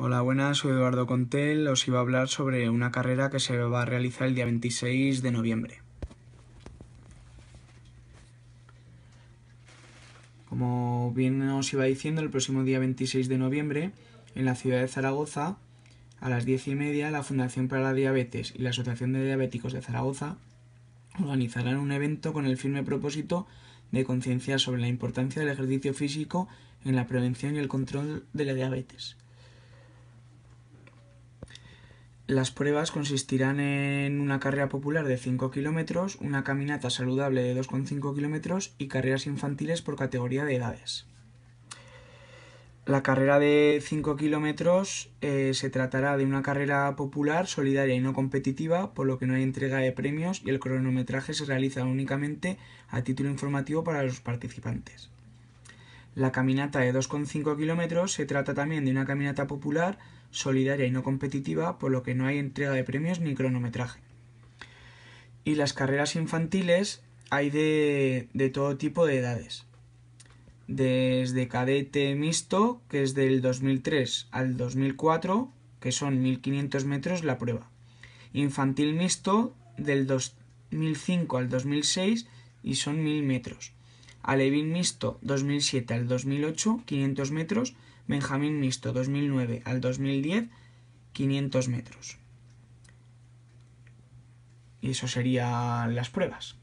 Hola, buenas, soy Eduardo Contel. Os iba a hablar sobre una carrera que se va a realizar el día 26 de noviembre. Como bien os iba diciendo, el próximo día 26 de noviembre, en la ciudad de Zaragoza, a las 10 y media, la Fundación para la Diabetes y la Asociación de Diabéticos de Zaragoza organizarán un evento con el firme propósito de concienciar sobre la importancia del ejercicio físico en la prevención y el control de la diabetes. Las pruebas consistirán en una carrera popular de 5 kilómetros, una caminata saludable de 2,5 kilómetros y carreras infantiles por categoría de edades. La carrera de 5 kilómetros eh, se tratará de una carrera popular, solidaria y no competitiva, por lo que no hay entrega de premios y el cronometraje se realiza únicamente a título informativo para los participantes. La caminata de 2,5 kilómetros se trata también de una caminata popular, solidaria y no competitiva, por lo que no hay entrega de premios ni cronometraje. Y las carreras infantiles hay de, de todo tipo de edades. Desde cadete mixto, que es del 2003 al 2004, que son 1500 metros la prueba. Infantil mixto, del 2005 al 2006, y son 1000 metros Alevín Mixto 2007 al 2008, 500 metros. Benjamín Mixto 2009 al 2010, 500 metros. Y eso serían las pruebas.